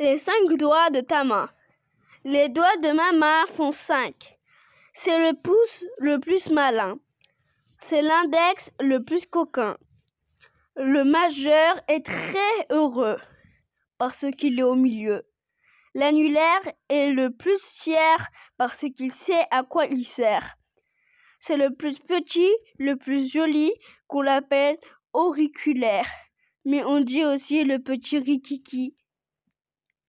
les cinq doigts de ta main. Les doigts de ma main font cinq. C'est le pouce le plus malin. C'est l'index le plus coquin. Le majeur est très heureux parce qu'il est au milieu. L'annulaire est le plus fier parce qu'il sait à quoi il sert. C'est le plus petit, le plus joli qu'on l'appelle auriculaire. Mais on dit aussi le petit rikiki.